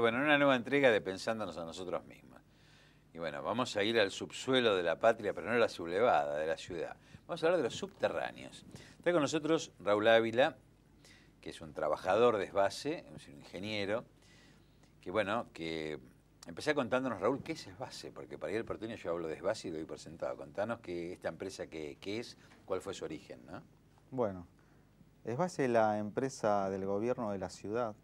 Bueno, una nueva entrega de Pensándonos a nosotros mismos. Y bueno, vamos a ir al subsuelo de la patria, pero no a la sublevada de la ciudad. Vamos a hablar de los subterráneos. Está con nosotros Raúl Ávila, que es un trabajador de Esbase, es un ingeniero, que bueno, que empecé contándonos, Raúl, ¿qué es Esbase? Porque para ir al porteño yo hablo de Esbase y doy por sentado. Contanos que esta empresa que, es, cuál fue su origen, ¿no? Bueno, Esbase es la empresa del gobierno de la ciudad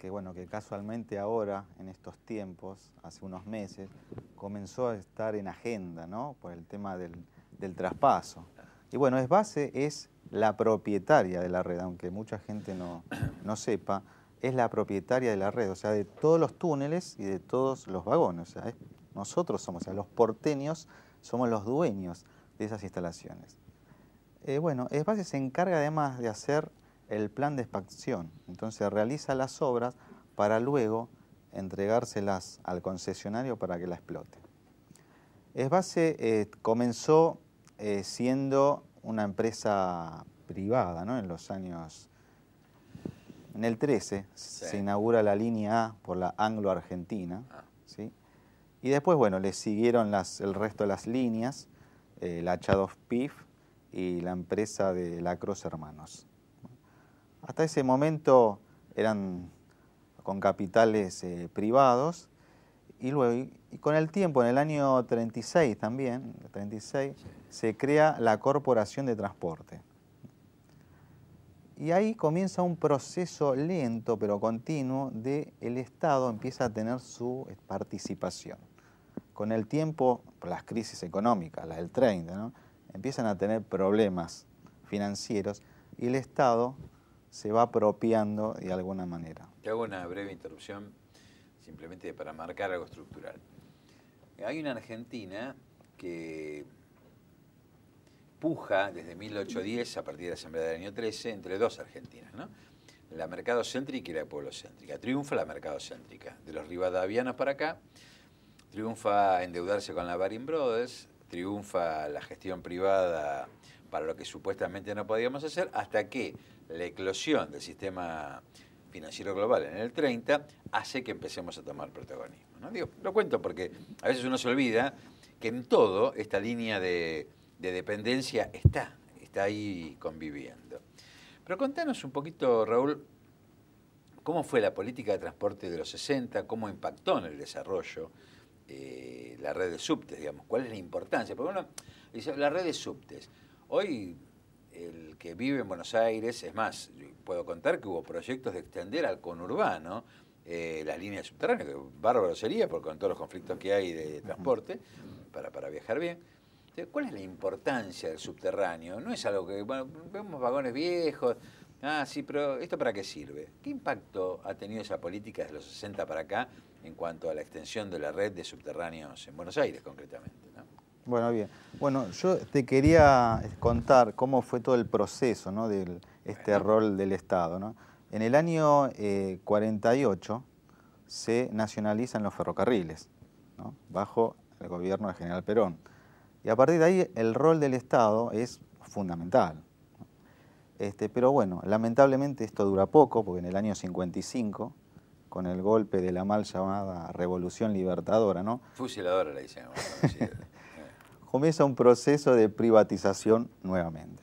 que bueno, que casualmente ahora, en estos tiempos, hace unos meses, comenzó a estar en agenda, ¿no? Por el tema del, traspaso. Y bueno, Esbase es la propietaria de la red, aunque mucha gente no, sepa, es la propietaria de la red, o sea, de todos los túneles y de todos los vagones. O nosotros somos, o sea, los porteños somos los dueños de esas instalaciones. Eh, bueno, Esbase se encarga además de hacer el plan de expansión. Entonces realiza las obras para luego entregárselas al concesionario para que la explote. Esbase eh, comenzó eh, siendo una empresa privada ¿no? en los años... En el 13 se inaugura la línea A por la Anglo-Argentina. Ah. ¿sí? Y después, bueno, le siguieron el resto de las líneas, eh, la 2 Pif y la empresa de Lacros Hermanos. Hasta ese momento eran con capitales eh, privados y luego y con el tiempo, en el año 36 también, 36, se crea la Corporación de Transporte. Y ahí comienza un proceso lento pero continuo de el Estado empieza a tener su eh, participación. Con el tiempo, por las crisis económicas, las del 30, empiezan a tener problemas financieros y el Estado se va apropiando de alguna manera. Te hago una breve interrupción, simplemente para marcar algo estructural. Hay una Argentina que puja desde 1810, a partir de la Asamblea del año 13, entre dos Argentinas, ¿no? La mercadocéntrica y la pueblocéntrica. Triunfa la mercadocéntrica. De los rivadavianos para acá, triunfa endeudarse con la Baring Brothers, triunfa la gestión privada para lo que supuestamente no podíamos hacer, hasta que la eclosión del sistema financiero global en el 30 hace que empecemos a tomar protagonismo. ¿no? Digo, lo cuento porque a veces uno se olvida que en todo esta línea de, dependencia está, está ahí conviviendo. Pero contanos un poquito, Raúl, cómo fue la política de transporte de los 60, cómo impactó en el desarrollo eh, la red de subtes, digamos, cuál es la importancia. Porque uno dice, la red de subtes. Hoy el que vive en Buenos Aires, es más, puedo contar que hubo proyectos de extender al conurbano eh, las líneas subterráneas, que bárbaro sería, porque con todos los conflictos que hay de transporte, para, viajar bien. ¿Cuál es la importancia del subterráneo? No es algo que, bueno, vemos vagones viejos, ah, sí, pero ¿esto para qué sirve? ¿Qué impacto ha tenido esa política desde los 60 para acá en cuanto a la extensión de la red de subterráneos en Buenos Aires concretamente? Bueno, bien. Bueno, yo te quería contar cómo fue todo el proceso ¿no? de este rol del Estado. ¿no? En el año 48 eh, se nacionalizan los ferrocarriles, bajo el gobierno del general Perón. Y a partir de ahí el rol del Estado es fundamental. Este, pero bueno, lamentablemente esto dura poco, porque en el año 55 con el golpe de la mal llamada Revolución Libertadora, ¿no? Fusiladora la dicen. comienza un proceso de privatización nuevamente.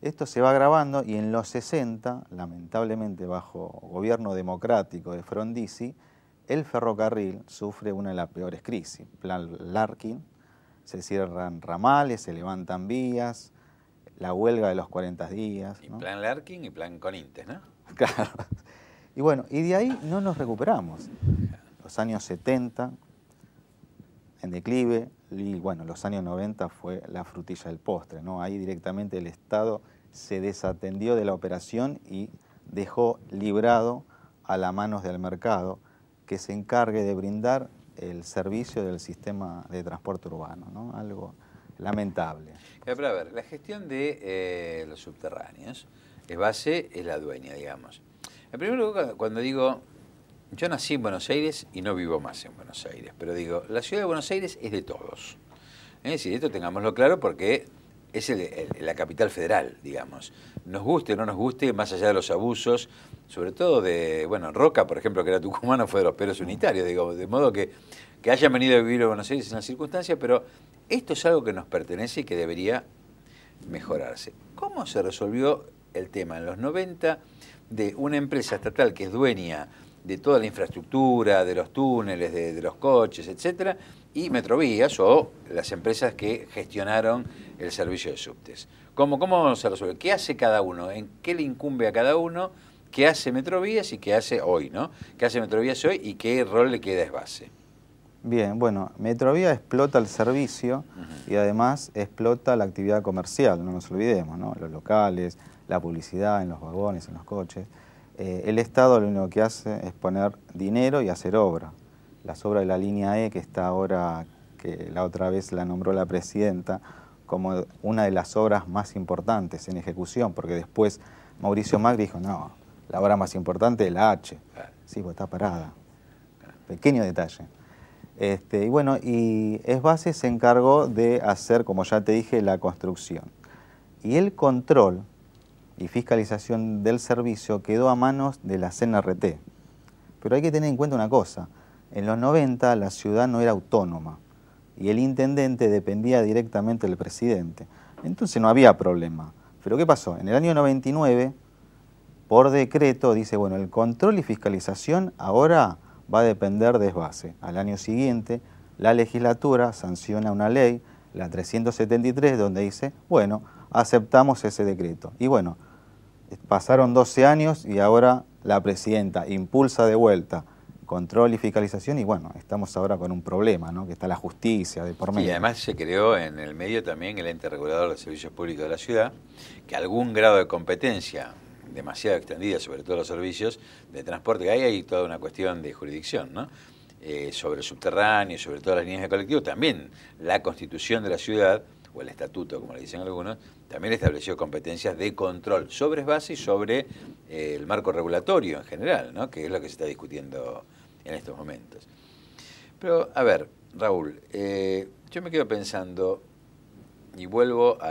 Esto se va agravando y en los 60, lamentablemente bajo gobierno democrático de Frondizi, el ferrocarril sufre una de las peores crisis, plan Larkin, se cierran ramales, se levantan vías, la huelga de los 40 días. Y plan Larkin y plan Conintes, ¿no? Claro. Y bueno, y de ahí no nos recuperamos. Los años 70, en declive y bueno, los años 90 fue la frutilla del postre, ¿no? Ahí directamente el Estado se desatendió de la operación y dejó librado a las manos del mercado que se encargue de brindar el servicio del sistema de transporte urbano, ¿no? Algo lamentable. Eh, pero a ver, la gestión de eh, los subterráneos es eh, base, es la dueña, digamos. En primer lugar, cuando digo yo nací en Buenos Aires y no vivo más en Buenos Aires, pero digo, la ciudad de Buenos Aires es de todos. Es eh, decir, esto tengámoslo claro porque es la capital federal, digamos. Nos guste o no nos guste, más allá de los abusos, sobre todo de, bueno, Roca, por ejemplo, que era tucumano, fue de los peros unitarios, digo, de modo que, que hayan venido a vivir a Buenos Aires en las circunstancias, pero esto es algo que nos pertenece y que debería mejorarse. ¿Cómo se resolvió el tema en los 90 de una empresa estatal que es dueña de toda la infraestructura, de los túneles, de, los coches, etcétera, y Metrovías o las empresas que gestionaron el servicio de subtes. ¿Cómo, ¿Cómo se resuelve? ¿Qué hace cada uno? ¿En qué le incumbe a cada uno? ¿Qué hace Metrovías y qué hace hoy? ¿no? ¿Qué hace Metrovías hoy y qué rol le queda es base? Bien, bueno, Metrovía explota el servicio y además explota la actividad comercial, no nos olvidemos, ¿no? los locales, la publicidad en los vagones, en los coches. Eh, el Estado lo único que hace es poner dinero y hacer obra. Las obras de la línea E, que está ahora, que la otra vez la nombró la presidenta, como una de las obras más importantes en ejecución, porque después Mauricio Macri dijo, no, la obra más importante es la H. Sí, pues está parada. Pequeño detalle. Este, y bueno, y Esbase se encargó de hacer, como ya te dije, la construcción. Y el control y fiscalización del servicio quedó a manos de la CNRT. Pero hay que tener en cuenta una cosa, en los 90 la ciudad no era autónoma y el intendente dependía directamente del presidente. Entonces no había problema. Pero ¿qué pasó? En el año 99, por decreto, dice, bueno, el control y fiscalización ahora va a depender de desvase. Al año siguiente, la legislatura sanciona una ley, la 373, donde dice, bueno, aceptamos ese decreto. Y bueno, Pasaron 12 años y ahora la presidenta impulsa de vuelta control y fiscalización y bueno, estamos ahora con un problema, ¿no? que está la justicia de por medio. Y además se creó en el medio también el ente regulador de servicios públicos de la ciudad, que algún grado de competencia demasiado extendida, sobre todo los servicios de transporte, que ahí hay toda una cuestión de jurisdicción, ¿no? Eh, sobre el subterráneo, sobre todas las líneas de colectivo, también la constitución de la ciudad, o el estatuto, como le dicen algunos, también estableció competencias de control sobre base y sobre eh, el marco regulatorio en general, ¿no? que es lo que se está discutiendo en estos momentos. Pero, a ver, Raúl, eh, yo me quedo pensando y vuelvo a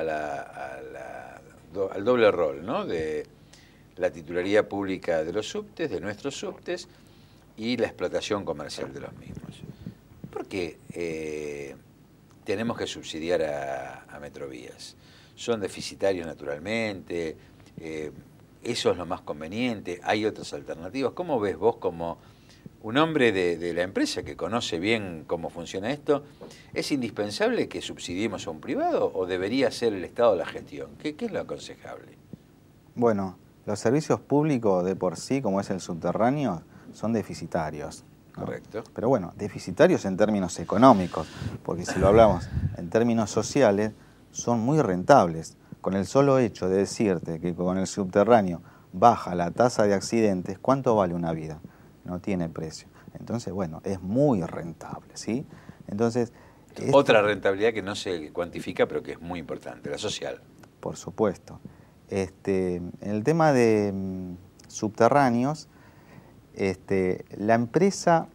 al doble rol ¿no? de la titularía pública de los subtes, de nuestros subtes, y la explotación comercial de los mismos. ¿Por qué eh, tenemos que subsidiar a Metrovías? son deficitarios naturalmente, eh, eso es lo más conveniente, hay otras alternativas. ¿Cómo ves vos como un hombre de, la empresa que conoce bien cómo funciona esto? ¿Es indispensable que subsidiemos a un privado o debería ser el Estado la gestión? ¿Qué, es lo aconsejable? Bueno, los servicios públicos de por sí, como es el subterráneo, son deficitarios. Correcto. Pero bueno, deficitarios en términos económicos, porque si lo hablamos en términos sociales, son muy rentables. Con el solo hecho de decirte que con el subterráneo baja la tasa de accidentes, ¿cuánto vale una vida? No tiene precio. Entonces, bueno, es muy rentable, ¿sí? Entonces... Otra rentabilidad que no se cuantifica, pero que es muy importante, la social. Por supuesto. Este, el tema de mm, subterráneos, este, la empresa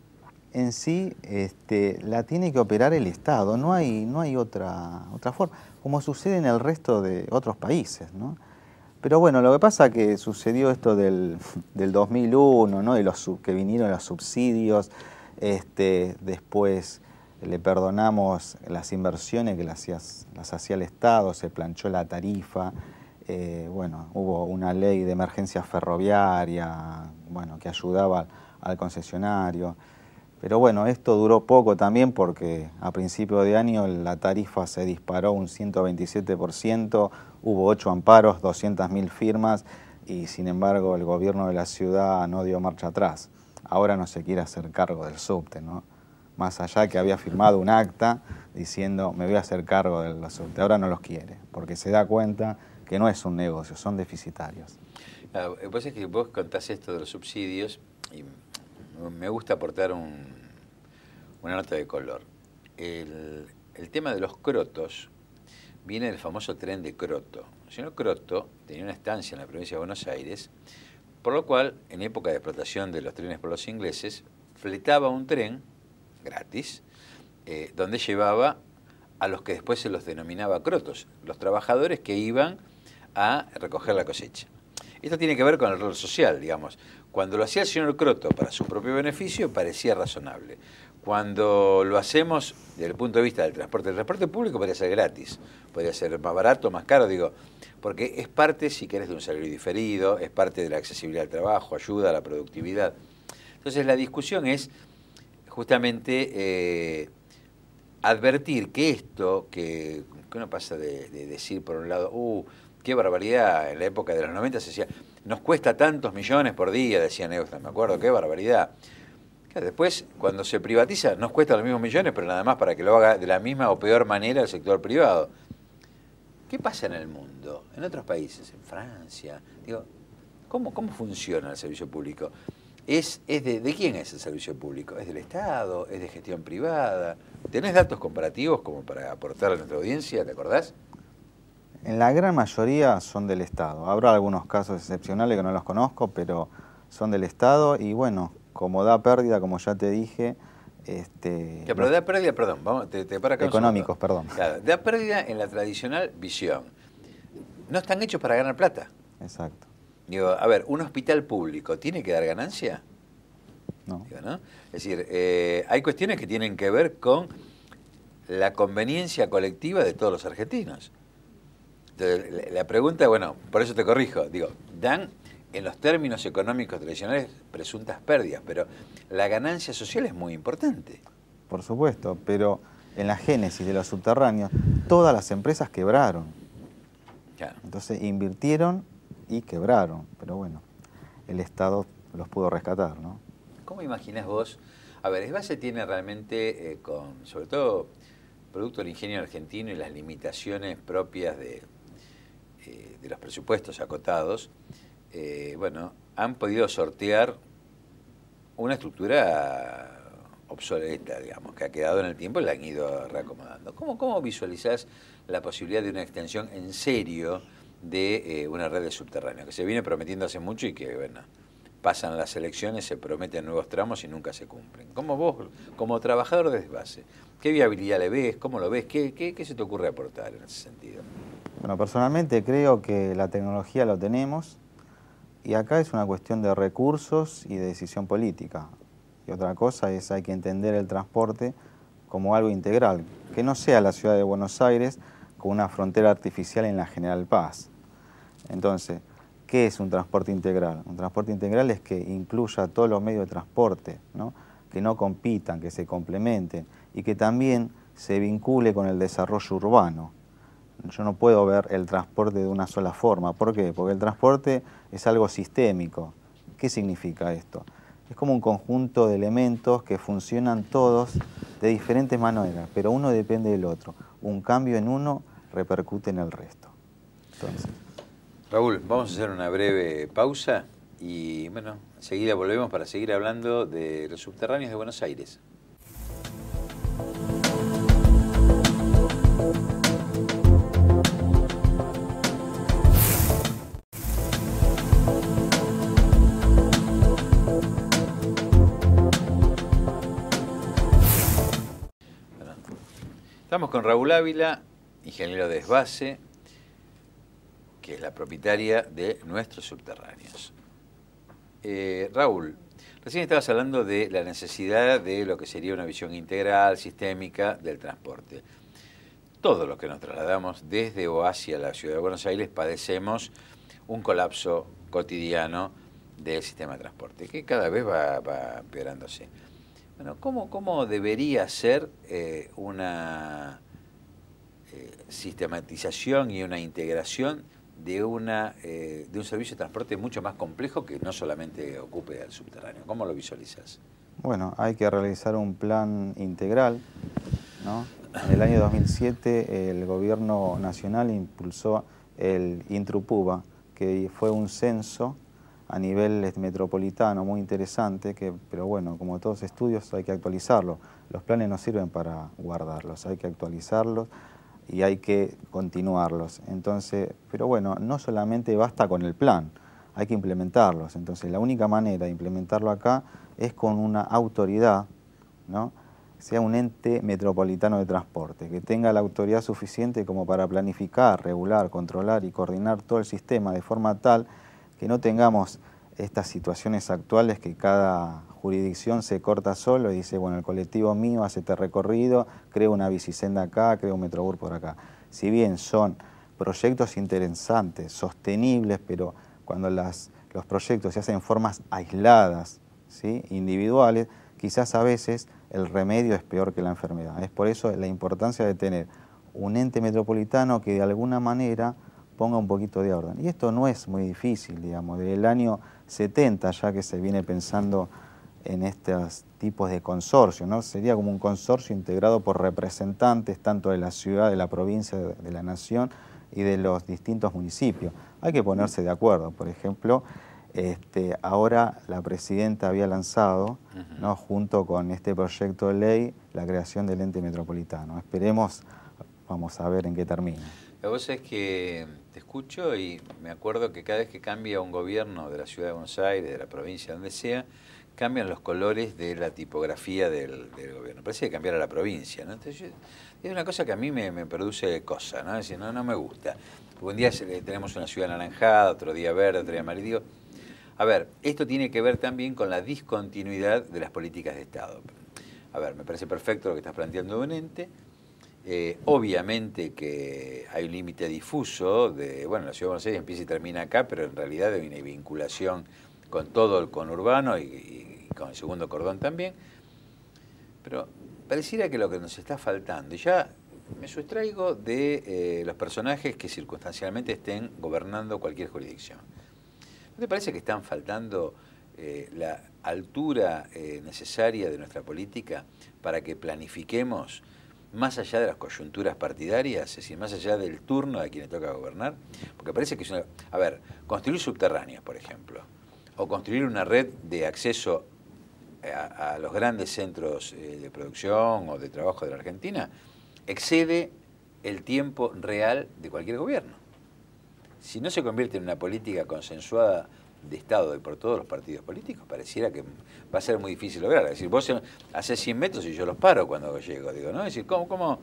en sí este, la tiene que operar el Estado, no hay, otra, forma, como sucede en el resto de otros países. ¿no? Pero bueno, lo que pasa es que sucedió esto del, 2001, ¿no? que vinieron los subsidios, este, después le perdonamos las inversiones que las, hacía el Estado, se planchó la tarifa, eh, bueno, hubo una ley de emergencia ferroviaria, bueno, que ayudaba al concesionario. Pero bueno, esto duró poco también porque a principio de año la tarifa se disparó un 127%, hubo 8 amparos, 200.000 firmas y sin embargo el gobierno de la ciudad no dio marcha atrás. Ahora no se quiere hacer cargo del subte, ¿no? Más allá que había firmado un acta diciendo me voy a hacer cargo del subte, ahora no los quiere porque se da cuenta que no es un negocio, son deficitarios. que vos, es que vos contás esto de los subsidios y me gusta aportar un, una nota de color. El, tema de los crotos viene del famoso tren de Croto. El señor Croto tenía una estancia en la provincia de Buenos Aires, por lo cual, en época de explotación de los trenes por los ingleses, fletaba un tren gratis, eh, donde llevaba a los que después se los denominaba crotos, los trabajadores que iban a recoger la cosecha. Esto tiene que ver con el rol social, digamos. Cuando lo hacía el señor Croto para su propio beneficio, parecía razonable. Cuando lo hacemos desde el punto de vista del transporte, el transporte público podría ser gratis, podría ser más barato, más caro, digo, porque es parte, si querés, de un salario diferido, es parte de la accesibilidad al trabajo, ayuda a la productividad. Entonces la discusión es justamente eh, advertir que esto, que, uno pasa de, de, decir por un lado, uh, qué barbaridad, en la época de los 90 se decía, nos cuesta tantos millones por día, decía Neustadt, me acuerdo, qué barbaridad. Después, cuando se privatiza, nos cuesta los mismos millones, pero nada más para que lo haga de la misma o peor manera el sector privado. ¿Qué pasa en el mundo? En otros países, en Francia. Digo, ¿cómo, cómo funciona el servicio público? ¿Es, es de, de, quién es el servicio público? ¿Es del Estado? ¿Es de gestión privada? ¿Tenés datos comparativos como para aportar a nuestra audiencia? ¿Te acordás? En la gran mayoría son del Estado. Habrá algunos casos excepcionales que no los conozco, pero son del Estado y bueno, como da pérdida, como ya te dije, este, da pérdida, perdón, vamos, te, para Económicos, perdón. da pérdida en la tradicional visión. No están hechos para ganar plata. Exacto. Digo, a ver, un hospital público, ¿tiene que dar ganancia? No. Es decir, eh, hay cuestiones que tienen que ver con la conveniencia colectiva de todos los argentinos la pregunta, bueno, por eso te corrijo, digo, dan en los términos económicos tradicionales presuntas pérdidas, pero la ganancia social es muy importante. Por supuesto, pero en la génesis de los subterráneos, todas las empresas quebraron. Entonces invirtieron y quebraron, pero bueno, el Estado los pudo rescatar, ¿no? ¿Cómo imaginas vos? A ver, base tiene realmente, eh, con sobre todo producto del ingenio argentino y las limitaciones propias de, eh, de los presupuestos acotados, eh, bueno, han podido sortear una estructura obsoleta, digamos, que ha quedado en el tiempo y la han ido reacomodando. ¿Cómo, visualizás la posibilidad de una extensión en serio de eh, una red de subterráneos que se viene prometiendo hace mucho y que, bueno, pasan las elecciones, se prometen nuevos tramos y nunca se cumplen? ¿Cómo vos, como trabajador de base, qué viabilidad le ves? ¿Cómo lo ves? ¿Qué, qué se te ocurre aportar en ese sentido? Bueno, personalmente creo que la tecnología lo tenemos y acá es una cuestión de recursos y de decisión política. Y otra cosa es hay que entender el transporte como algo integral, que no sea la ciudad de Buenos Aires con una frontera artificial en la General Paz. Entonces, ¿qué es un transporte integral? Un transporte integral es que incluya todos los medios de transporte, ¿no? que no compitan, que se complementen y que también se vincule con el desarrollo urbano yo no puedo ver el transporte de una sola forma. ¿Por qué? Porque el transporte es algo sistémico. ¿Qué significa esto? Es como un conjunto de elementos que funcionan todos de diferentes maneras, pero uno depende del otro. Un cambio en uno repercute en el resto. Entonces. Raúl, vamos a hacer una breve pausa y bueno, enseguida volvemos para seguir hablando de los subterráneos de Buenos Aires. Raúl Ávila, ingeniero de Esbase, que es la propietaria de nuestros subterráneos. Eh, Raúl, recién estabas hablando de la necesidad de lo que sería una visión integral, sistémica del transporte. Todos los que nos trasladamos desde o hacia la ciudad de Buenos Aires padecemos un colapso cotidiano del sistema de transporte, que cada vez va, empeorándose. Bueno, ¿cómo, ¿cómo, debería ser eh, una eh, sistematización y una integración de, una, eh, de un servicio de transporte mucho más complejo que no solamente ocupe el subterráneo. ¿Cómo lo visualizas? Bueno, hay que realizar un plan integral. En el año 2007 el gobierno nacional impulsó el Intrupuba, que fue un censo a nivel este, metropolitano muy interesante, que, pero bueno, como todos estudios hay que actualizarlo. Los planes no sirven para guardarlos, hay que actualizarlos, y hay que continuarlos. Entonces, pero bueno, no solamente basta con el plan, hay que implementarlos. Entonces, la única manera de implementarlo acá es con una autoridad, ¿no? sea un ente metropolitano de transporte, que tenga la autoridad suficiente como para planificar, regular, controlar y coordinar todo el sistema de forma tal que no tengamos estas situaciones actuales que cada jurisdicción se corta solo y dice, bueno, el colectivo mío hace este recorrido, creo una bicicenda acá, creo un metrobús por acá. Si bien son proyectos interesantes, sostenibles, pero cuando las, los proyectos se hacen en formas aisladas, ¿sí? individuales, quizás a veces el remedio es peor que la enfermedad. Es por eso la importancia de tener un ente metropolitano que de alguna manera ponga un poquito de orden. Y esto no es muy difícil, digamos, el año 70 ya que se viene pensando en estos tipos de consorcio, ¿no? Sería como un consorcio integrado por representantes tanto de la ciudad, de la provincia, de la nación y de los distintos municipios. Hay que ponerse de acuerdo. Por ejemplo, este, ahora la presidenta había lanzado, ¿no? junto con este proyecto de ley, la creación del ente metropolitano. Esperemos, vamos a ver en qué termina. La cosa es que te escucho y me acuerdo que cada vez que cambia un gobierno de la ciudad de Buenos Aires, de la provincia, donde sea, cambian los colores de la tipografía del, gobierno. Parece que cambiara la provincia, es una cosa que a mí me, produce cosa, ¿no? Es no, no me gusta. Un día tenemos una ciudad anaranjada, otro día verde, otro día amarillo. A ver, esto tiene que ver también con la discontinuidad de las políticas de Estado. A ver, me parece perfecto lo que estás planteando, Ente, eh, obviamente que hay un límite difuso de, bueno, la ciudad de Buenos Aires empieza y termina acá, pero en realidad hay una vinculación con todo el conurbano y, con el segundo cordón también. Pero pareciera que lo que nos está faltando, y ya me sustraigo de eh, los personajes que circunstancialmente estén gobernando cualquier jurisdicción. ¿No te parece que están faltando eh, la altura necesaria de nuestra política para que planifiquemos? más allá de las coyunturas partidarias, es decir, más allá del turno de quien le toca gobernar? Porque parece que es una... A ver, construir subterráneos, por ejemplo, o construir una red de acceso a, los grandes centros eh, de producción o de trabajo de la Argentina, excede el tiempo real de cualquier gobierno. Si no se convierte en una política consensuada de Estado y por todos los partidos políticos, pareciera que va a ser muy difícil lograr. Es decir, vos haces 100 metros y yo los paro cuando llego, digo, ¿no? Es decir, ¿cómo,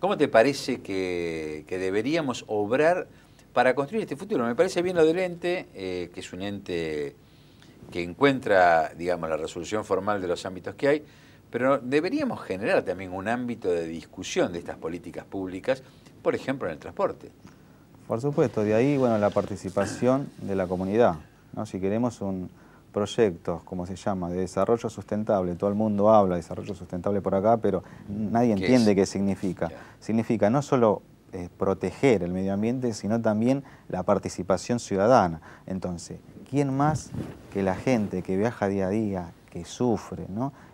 cómo te parece que, deberíamos obrar para construir este futuro? Me parece bien lo del ente, eh, que es un ente que encuentra, digamos, la resolución formal de los ámbitos que hay, pero deberíamos generar también un ámbito de discusión de estas políticas públicas, por ejemplo, en el transporte. Por supuesto, de ahí, bueno, la participación de la comunidad ¿no? Si queremos un proyecto, como se llama, de desarrollo sustentable, todo el mundo habla de desarrollo sustentable por acá, pero mm, nadie entiende qué significa. Significa no solo eh, proteger el medio ambiente, sino también la participación ciudadana. Entonces, ¿quién más que la gente que viaja día a día, que sufre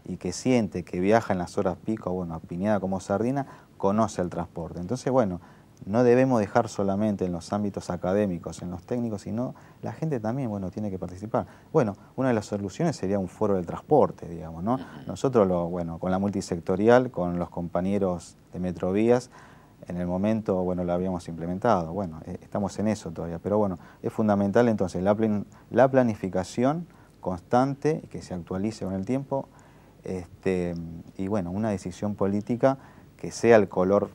y que siente que viaja en las horas pico, bueno, apiñada como sardina, conoce el transporte? Entonces, bueno, no debemos dejar solamente en los ámbitos académicos, en los técnicos, sino la gente también, bueno, tiene que participar. Bueno, una de las soluciones sería un foro del transporte, digamos, ¿no? Nosotros, lo, bueno, con la multisectorial, con los compañeros de Metrovías, en el momento, bueno, lo habíamos implementado, bueno, eh, estamos en eso todavía, pero bueno, es fundamental entonces la, la planificación constante, que se actualice con el tiempo, este, y bueno, una decisión política que sea el color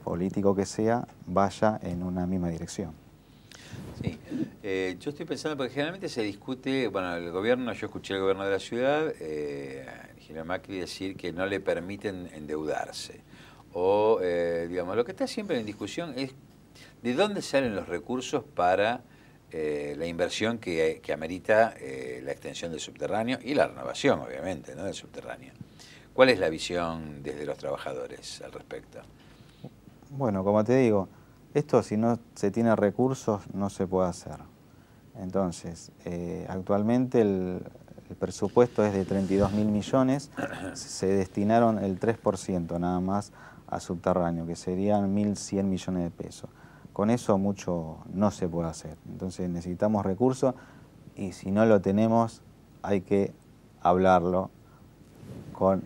político que sea, vaya en una misma dirección. Sí, eh, yo estoy pensando, porque generalmente se discute, bueno, el gobierno, yo escuché al gobierno de la ciudad, eh, General Macri, decir que no le permiten endeudarse. O, eh, digamos, lo que está siempre en discusión es de dónde salen los recursos para eh, la inversión que, amerita la extensión del subterráneo y la renovación, obviamente, ¿no? del subterráneo. ¿Cuál es la visión desde los trabajadores al respecto? Bueno, como te digo, esto si no se tiene recursos no se puede hacer. Entonces, eh, actualmente el, presupuesto es de 32 mil millones, se destinaron el 3% nada más a subterráneo, que serían 1.100 millones de pesos. Con eso mucho no se puede hacer. Entonces necesitamos recursos y si no lo tenemos hay que hablarlo con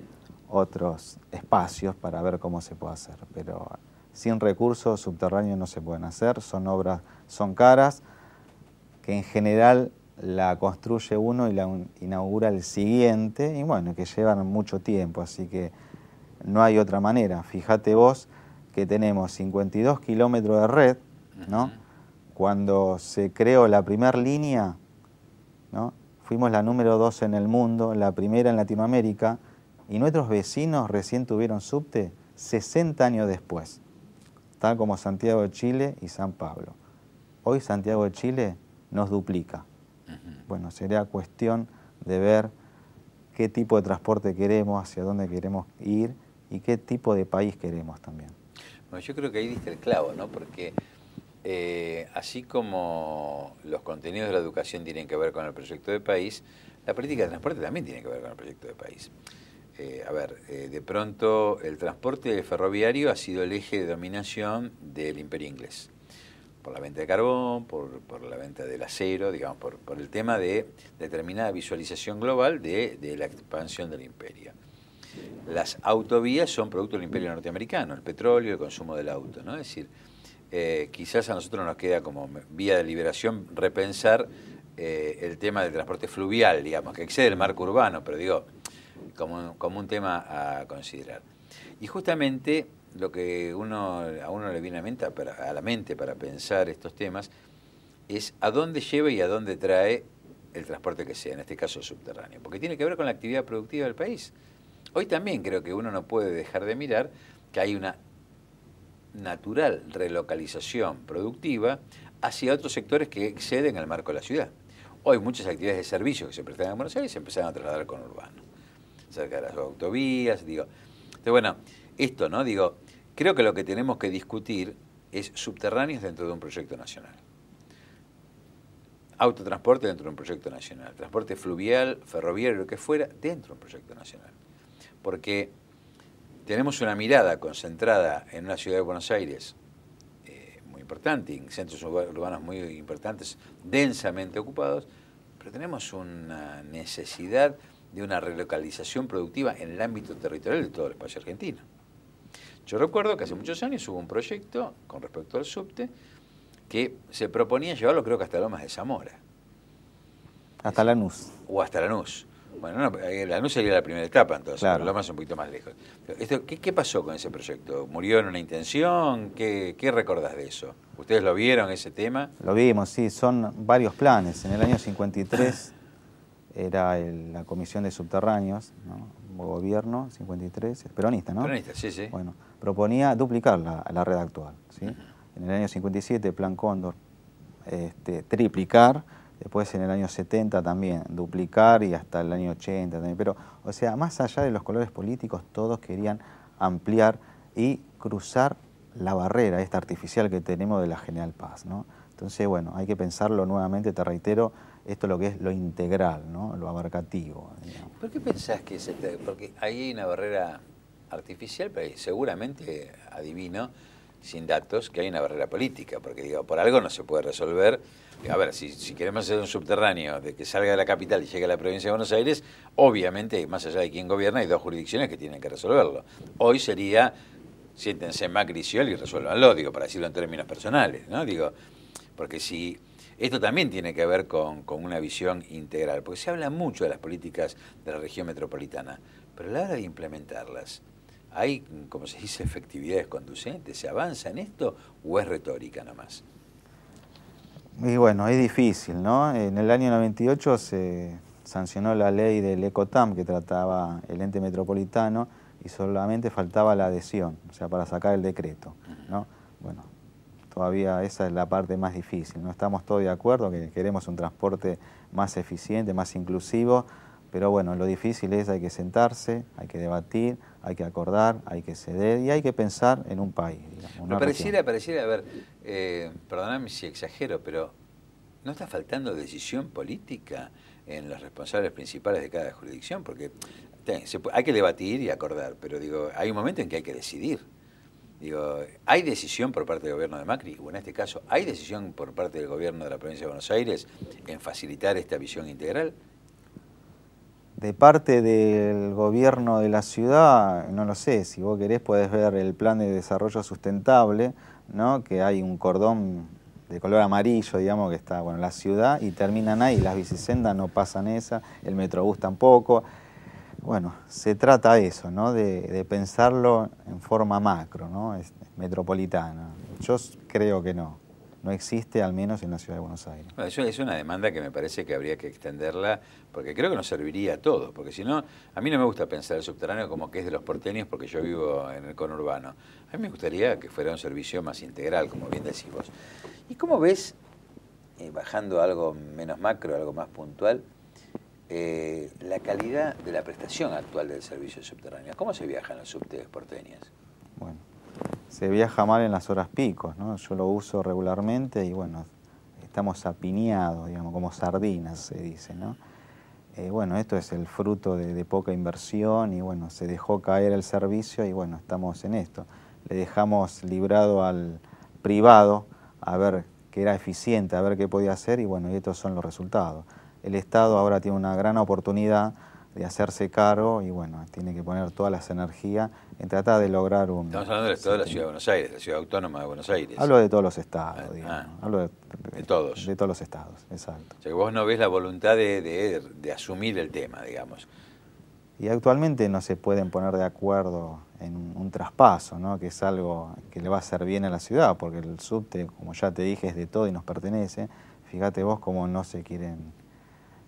otros espacios para ver cómo se puede hacer. Pero sin recursos subterráneos no se pueden hacer, son obras, son caras, que en general la construye uno y la inaugura el siguiente, y bueno, que llevan mucho tiempo, así que no hay otra manera. Fíjate vos que tenemos 52 kilómetros de red, Cuando se creó la primera línea, ¿no? Fuimos la número 12 en el mundo, la primera en Latinoamérica, y nuestros vecinos recién tuvieron subte 60 años después tal como Santiago de Chile y San Pablo. Hoy Santiago de Chile nos duplica. Bueno, sería cuestión de ver qué tipo de transporte queremos, hacia dónde queremos ir y qué tipo de país queremos también. Bueno, yo creo que ahí diste el clavo, ¿no? Porque eh, así como los contenidos de la educación tienen que ver con el proyecto de país, la política de transporte también tiene que ver con el proyecto de país. Eh, a ver, eh, de pronto el transporte ferroviario ha sido el eje de dominación del imperio inglés, por la venta de carbón, por, la venta del acero, digamos, por, el tema de determinada visualización global de, la expansión del imperio. Las autovías son producto del imperio norteamericano, el petróleo, el consumo del auto, ¿no? Es decir, eh, quizás a nosotros nos queda como vía de liberación repensar el tema del transporte fluvial, digamos, que excede el marco urbano, pero digo, como, un tema a considerar. Y justamente lo que uno, a uno le viene a, mente, a la mente para pensar estos temas es a dónde lleva y a dónde trae el transporte que sea, en este caso subterráneo, porque tiene que ver con la actividad productiva del país. Hoy también creo que uno no puede dejar de mirar que hay una natural relocalización productiva hacia otros sectores que exceden al marco de la ciudad. Hoy muchas actividades de servicio que se prestan en Buenos Aires se empezaron a trasladar con urbano sacar de las autovías, digo. Entonces, bueno, esto, ¿no? Digo, creo que lo que tenemos que discutir es subterráneos dentro de un proyecto nacional. Autotransporte dentro de un proyecto nacional, transporte fluvial, ferroviario, lo que fuera, dentro de un proyecto nacional. Porque tenemos una mirada concentrada en una ciudad de Buenos Aires eh, muy importante, en centros urbanos muy importantes, densamente ocupados, pero tenemos una necesidad de una relocalización productiva en el ámbito territorial de todo el país argentino. Yo recuerdo que hace muchos años hubo un proyecto con respecto al subte que se proponía llevarlo creo que hasta Lomas de Zamora. Hasta Lanús. O hasta Lanús. Bueno, no, eh, Lanús sería la primera etapa, entonces, Lomas un poquito más lejos. ¿qué, pasó con ese proyecto? ¿Murió en una intención? ¿Qué, ¿Qué recordás de eso? ¿Ustedes lo vieron ese tema? Lo vimos, sí, son varios planes. En el año 53 era la comisión de subterráneos, ¿no? gobierno 53, peronista, ¿no? Peronista, sí, sí. Bueno, proponía duplicar la, la red actual, ¿sí? En el año 57, Plan Cóndor, este, triplicar, después en el año 70 también, duplicar y hasta el año 80 también. Pero, o sea, más allá de los colores políticos, todos querían ampliar y cruzar la barrera esta artificial que tenemos de la General Paz, Entonces, bueno, hay que pensarlo nuevamente, te reitero, esto es lo que es lo integral, ¿no? lo abarcativo. ¿Por qué pensás que es este? Porque ahí hay una barrera artificial, pero seguramente adivino, sin datos, que hay una barrera política, porque digo, por algo no se puede resolver. A ver, si, queremos hacer un subterráneo de que salga de la capital y llegue a la provincia de Buenos Aires, obviamente, más allá de quién gobierna, hay dos jurisdicciones que tienen que resolverlo. Hoy sería, siéntense Macri y y resuélvanlo, digo, para decirlo en términos personales, ¿no? Digo, porque si esto también tiene que ver con, una visión integral, porque se habla mucho de las políticas de la región metropolitana, pero a la hora de implementarlas, ¿hay, como se dice, efectividades conducentes? ¿Se avanza en esto o es retórica nomás? Y bueno, es difícil, ¿no? En el año 98 se sancionó la ley del ECOTAM que trataba el ente metropolitano y solamente faltaba la adhesión, o sea, para sacar el decreto, ¿no? Bueno, todavía esa es la parte más difícil. No estamos todos de acuerdo que queremos un transporte más eficiente, más inclusivo, pero bueno, lo difícil es hay que sentarse, hay que debatir, hay que acordar, hay que ceder y hay que pensar en un país. Digamos, pareciera, pareciera, a ver, eh, perdóname si exagero, pero ¿no está faltando decisión política en los responsables principales de cada jurisdicción? Porque hay que debatir y acordar, pero digo, hay un momento en que hay que decidir. Digo, ¿hay decisión por parte del gobierno de Macri? O en este caso, ¿hay decisión por parte del gobierno de la provincia de Buenos Aires en facilitar esta visión integral? De parte del gobierno de la ciudad, no lo sé, si vos querés puedes ver el plan de desarrollo sustentable, ¿no? que hay un cordón de color amarillo, digamos, que está, bueno, la ciudad y terminan ahí, las bicisendas no pasan esa, el metrobús tampoco, bueno, se trata eso, ¿no? de, pensarlo en forma macro, ¿no? Es, metropolitana. Yo creo que no. No existe, al menos en la ciudad de Buenos Aires. Ah, es una demanda que me parece que habría que extenderla, porque creo que nos serviría a todos. Porque si no, a mí no me gusta pensar el subterráneo como que es de los porteños, porque yo vivo en el conurbano. A mí me gustaría que fuera un servicio más integral, como bien decís vos. ¿Y cómo ves, eh, bajando algo menos macro, algo más puntual, eh, la calidad de la prestación actual del servicio subterráneo. ¿Cómo se viaja en los subtes porteñas? Bueno, se viaja mal en las horas picos, ¿no? Yo lo uso regularmente y bueno, estamos apiñados, digamos, como sardinas se dice, ¿no? Eh, bueno, esto es el fruto de, de, poca inversión y bueno, se dejó caer el servicio y bueno, estamos en esto. Le dejamos librado al privado a ver qué era eficiente, a ver qué podía hacer y bueno, y estos son los resultados el Estado ahora tiene una gran oportunidad de hacerse cargo y bueno, tiene que poner todas las energías en tratar de lograr un... Estamos hablando del Estado de la Ciudad de Buenos Aires, la Ciudad Autónoma de Buenos Aires. Hablo de todos los estados, ah, digamos. Ah, Hablo de, todos. De todos los estados, exacto. O sea que vos no ves la voluntad de, asumir el tema, digamos. Y actualmente no se pueden poner de acuerdo en un, traspaso, ¿no? que es algo que le va a hacer bien a la ciudad, porque el subte, como ya te dije, es de todo y nos pertenece. Fíjate vos cómo no se quieren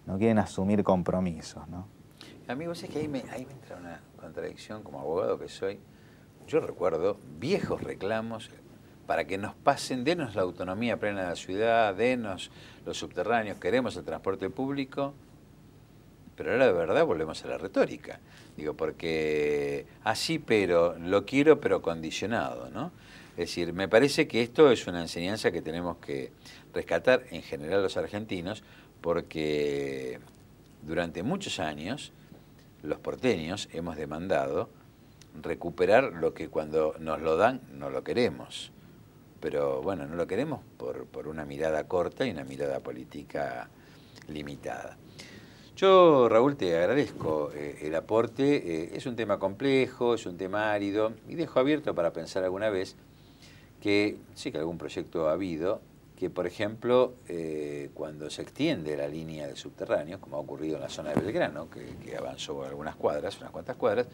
no quieren asumir compromisos. ¿no? Amigos, es que ahí me, entra una contradicción como abogado que soy. Yo recuerdo viejos reclamos para que nos pasen, denos la autonomía plena de la ciudad, denos los subterráneos, queremos el transporte público. Pero ahora de verdad volvemos a la retórica. Digo, porque así, pero lo quiero, pero condicionado, ¿no? Es decir, me parece que esto es una enseñanza que tenemos que rescatar en general los argentinos, porque durante muchos años los porteños hemos demandado recuperar lo que cuando nos lo dan no lo queremos. Pero bueno, no lo queremos por, una mirada corta y una mirada política limitada. Yo, Raúl, te agradezco eh, el aporte. Eh, es un tema complejo, es un tema árido y dejo abierto para pensar alguna vez que sí que algún proyecto ha habido, que, por ejemplo, eh, cuando se extiende la línea de subterráneos, como ha ocurrido en la zona de Belgrano, que, avanzó algunas cuadras, unas cuantas cuadras,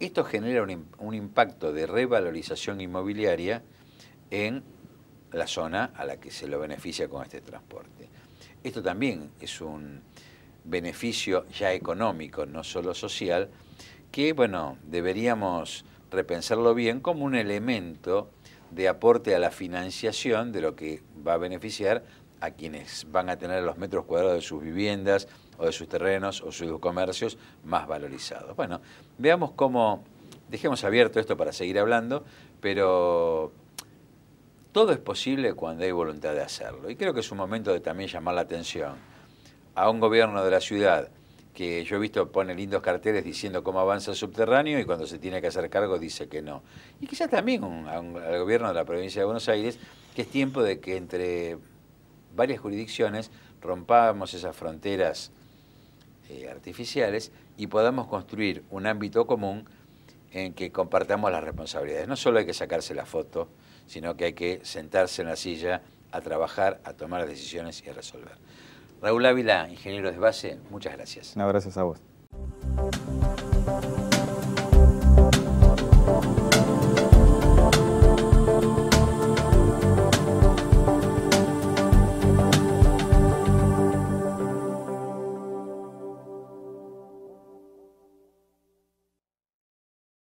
esto genera un, un, impacto de revalorización inmobiliaria en la zona a la que se lo beneficia con este transporte. Esto también es un beneficio ya económico, no solo social, que, bueno, deberíamos repensarlo bien como un elemento de aporte a la financiación de lo que va a beneficiar a quienes van a tener los metros cuadrados de sus viviendas o de sus terrenos o sus comercios más valorizados. Bueno, veamos cómo, dejemos abierto esto para seguir hablando, pero todo es posible cuando hay voluntad de hacerlo. Y creo que es un momento de también llamar la atención a un gobierno de la ciudad que yo he visto pone lindos carteles diciendo cómo avanza el subterráneo y cuando se tiene que hacer cargo dice que no. Y quizás también al gobierno de la provincia de Buenos Aires, que es tiempo de que entre varias jurisdicciones rompamos esas fronteras eh, artificiales y podamos construir un ámbito común en que compartamos las responsabilidades. No solo hay que sacarse la foto, sino que hay que sentarse en la silla a trabajar, a tomar decisiones y a resolver. Raúl Ávila, ingeniero de base, muchas gracias. No, gracias a vos.